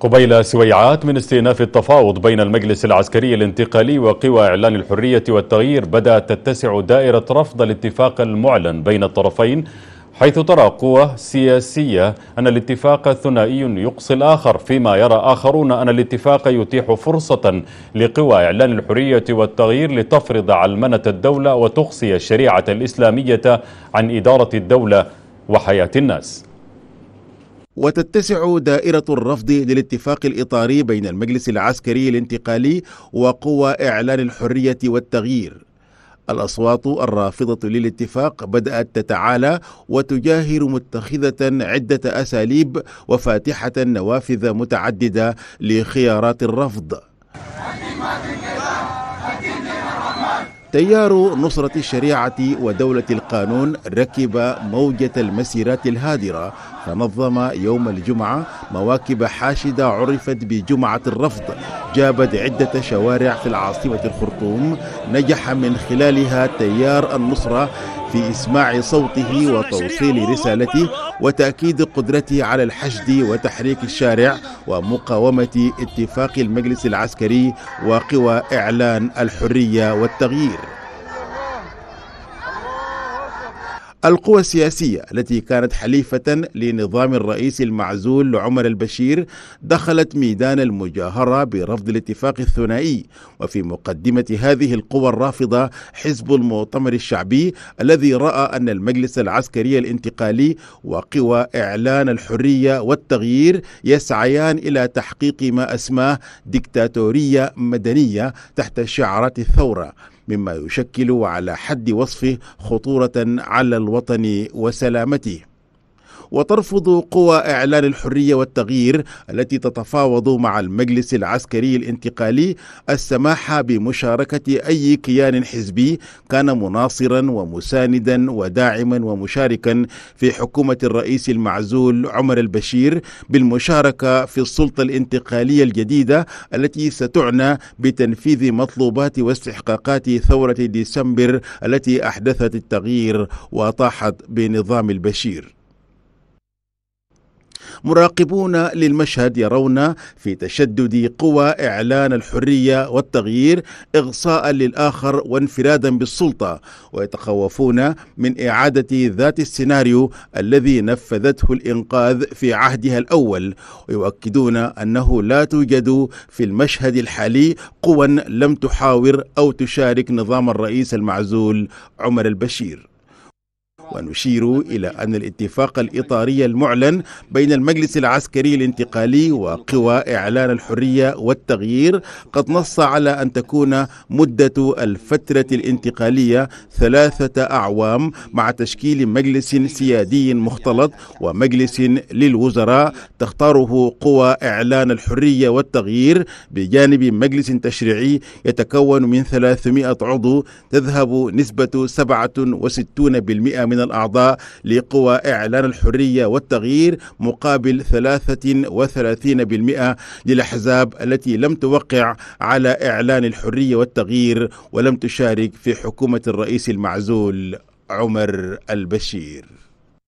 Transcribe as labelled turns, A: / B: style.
A: قبيل سويعات من استئناف التفاوض بين المجلس العسكري الانتقالي وقوى إعلان الحرية والتغيير بدأت تتسع دائرة رفض الاتفاق المعلن بين الطرفين حيث ترى قوى سياسية أن الاتفاق ثنائي يقصي الآخر فيما يرى آخرون أن الاتفاق يتيح فرصة لقوى إعلان الحرية والتغيير لتفرض علمنة الدولة وتقصي الشريعة الإسلامية عن إدارة الدولة وحياة الناس
B: وتتسع دائرة الرفض للاتفاق الإطاري بين المجلس العسكري الانتقالي وقوى إعلان الحرية والتغيير الأصوات الرافضة للاتفاق بدأت تتعالى وتجاهر متخذة عدة أساليب وفاتحة نوافذ متعددة لخيارات الرفض تيار نصرة الشريعة ودولة القانون ركب موجة المسيرات الهادرة فنظم يوم الجمعة مواكب حاشدة عرفت بجمعة الرفض جابت عدة شوارع في العاصمة الخرطوم نجح من خلالها تيار النصرة في إسماع صوته وتوصيل رسالته وتأكيد قدرته على الحشد وتحريك الشارع ومقاومة اتفاق المجلس العسكري وقوى إعلان الحرية والتغيير القوى السياسية التي كانت حليفة لنظام الرئيس المعزول عمر البشير دخلت ميدان المجاهرة برفض الاتفاق الثنائي وفي مقدمة هذه القوى الرافضة حزب المؤتمر الشعبي الذي رأى أن المجلس العسكري الانتقالي وقوى إعلان الحرية والتغيير يسعيان إلى تحقيق ما أسماه ديكتاتورية مدنية تحت شعارات الثورة مما يشكل على حد وصفه خطورة على الوطن وسلامته وترفض قوى إعلان الحرية والتغيير التي تتفاوض مع المجلس العسكري الانتقالي السماح بمشاركة أي كيان حزبي كان مناصرا ومساندا وداعما ومشاركا في حكومة الرئيس المعزول عمر البشير بالمشاركة في السلطة الانتقالية الجديدة التي ستعنى بتنفيذ مطلوبات واستحقاقات ثورة ديسمبر التي أحدثت التغيير وطاحت بنظام البشير مراقبون للمشهد يرون في تشدد قوى إعلان الحرية والتغيير إغصاء للآخر وانفرادا بالسلطة ويتخوفون من إعادة ذات السيناريو الذي نفذته الإنقاذ في عهدها الأول ويؤكدون أنه لا توجد في المشهد الحالي قوى لم تحاور أو تشارك نظام الرئيس المعزول عمر البشير ونشير إلى أن الاتفاق الإطاري المعلن بين المجلس العسكري الانتقالي وقوى إعلان الحرية والتغيير قد نص على أن تكون مدة الفترة الانتقالية ثلاثة أعوام مع تشكيل مجلس سيادي مختلط ومجلس للوزراء تختاره قوى إعلان الحرية والتغيير بجانب مجلس تشريعي يتكون من 300 عضو تذهب نسبة 67% من من الأعضاء لقوى إعلان الحرية والتغيير مقابل 33% للأحزاب التي لم توقع على إعلان الحرية والتغيير ولم تشارك في حكومة الرئيس المعزول عمر البشير